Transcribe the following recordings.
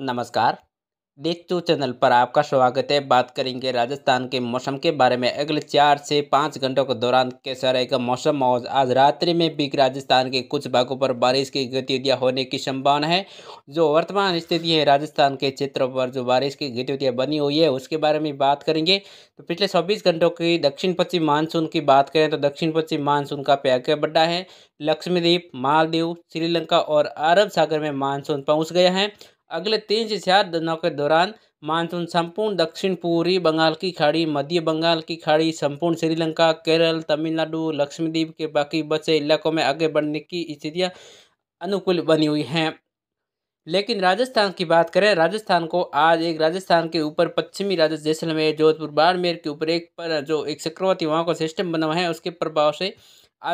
नमस्कार देख चैनल पर आपका स्वागत है बात करेंगे राजस्थान के मौसम के बारे में अगले चार से पाँच घंटों के दौरान कैसा रहेगा मौसम और आज रात्रि में भी राजस्थान के कुछ भागों पर बारिश की गतिविधियां होने की संभावना है जो वर्तमान स्थिति है राजस्थान के क्षेत्रों पर जो बारिश की गतिविधियाँ बनी हुई है उसके बारे में बात करेंगे तो पिछले चौबीस घंटों की दक्षिण पश्चिम मानसून की बात करें तो दक्षिण पश्चिम मानसून का पैके बड्डा है लक्ष्मीद्वीप मालदीव श्रीलंका और अरब सागर में मानसून पहुँच गया है अगले तीन से चार दिनों के दौरान मानसून संपूर्ण दक्षिण पूर्वी बंगाल की खाड़ी मध्य बंगाल की खाड़ी संपूर्ण श्रीलंका केरल तमिलनाडु लक्ष्मीद्वीप के बाकी बचे इलाकों में आगे बढ़ने की स्थितियाँ अनुकूल बनी हुई हैं लेकिन राजस्थान की बात करें राजस्थान को आज एक राजस्थान के ऊपर पश्चिमी राजस्थान जैसलमेर जोधपुर बाड़मेर के ऊपर एक पर जो एक चक्रवाती वहाँ का सिस्टम बना हुआ है उसके प्रभाव से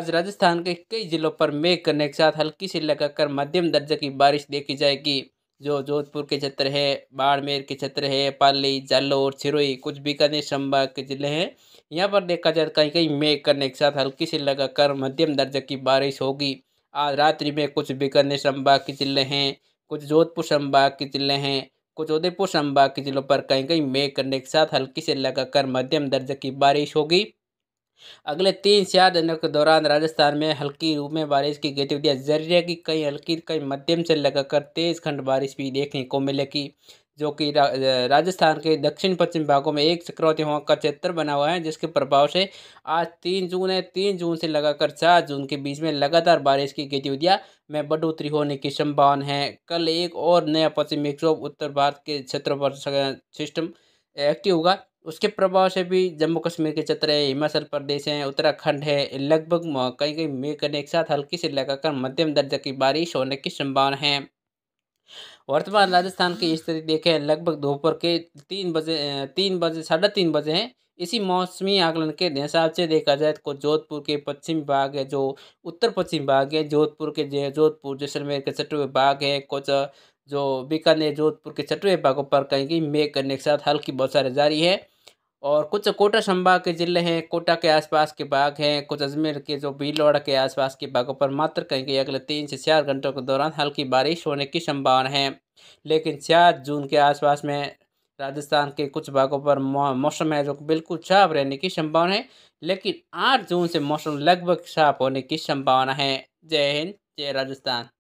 आज राजस्थान के कई जिलों पर मेघ करने के साथ हल्की से लगाकर मध्यम दर्जे की बारिश देखी जाएगी जो जोधपुर के क्षेत्र है बाड़मेर के क्षेत्र है पाली जालोर सिरोही कुछ बीकानेर संभाग के जिले हैं यहाँ पर देखा जाए तो कहीं कहीं मेघ करने के साथ हल्की से लगाकर मध्यम दर्जे की बारिश होगी आज रात्रि में कुछ बीकानेर संभाग के जिले हैं कुछ जोधपुर संभाग के जिले हैं कुछ उदयपुर संभाग के जिलों पर कहीं कहीं मेघ करने के साथ हल्की से लगाकर मध्यम दर्जे की बारिश होगी अगले तीन से चार दिनों के दौरान राजस्थान में हल्की रूप में बारिश की गतिविधियाँ जरिया की कई हल्की कई मध्यम से लगाकर तेज खंड बारिश भी देखने को मिलेगी जो कि रा, राजस्थान के दक्षिण पश्चिम भागों में एक चक्रवाती हवा का क्षेत्र बना हुआ है जिसके प्रभाव से आज तीन जून है तीन जून से लगाकर चार जून के बीच में लगातार बारिश की गतिविधियाँ में बढ़ोतरी होने की संभावना है कल एक और नया पश्चिमी विक्षोभ उत्तर भारत के क्षेत्रों पर सिस्टम एक्टिव होगा उसके प्रभाव से भी जम्मू कश्मीर के क्षेत्र है हिमाचल प्रदेश है उत्तराखंड है लगभग कहीं कई मेघ करने के साथ हल्की से लगाकर मध्यम दर्जे की बारिश होने की संभावना है वर्तमान राजस्थान की स्थिति देखें लगभग दोपहर के तीन बजे तीन बजे साढ़े तीन बजे हैं इसी मौसमी आकलन के हिसाब से देखा जाए तो जोधपुर के पश्चिम भाग है जो उत्तर पश्चिम भाग है जोधपुर के जो जोधपुर जैसलमेर के सटवे भाग है कुछ जो बीकानेर जोधपुर के सटवे भागों पर कहीं कहीं मेघ करने के साथ हल्की बौछारें जारी है और कुछ कोटा संभाग के ज़िले हैं कोटा के आसपास के बाग हैं कुछ अजमेर के जो भीलवाड़ा के आसपास के बागों पर मात्र कहीं अगले तीन से चार घंटों के दौरान हल्की बारिश होने की संभावना है लेकिन चार जून के आसपास में राजस्थान के कुछ भागों पर मौसम है जो बिल्कुल साफ रहने की संभावना है लेकिन आठ जून से मौसम लगभग साफ होने की संभावना है जय हिंद जय राजस्थान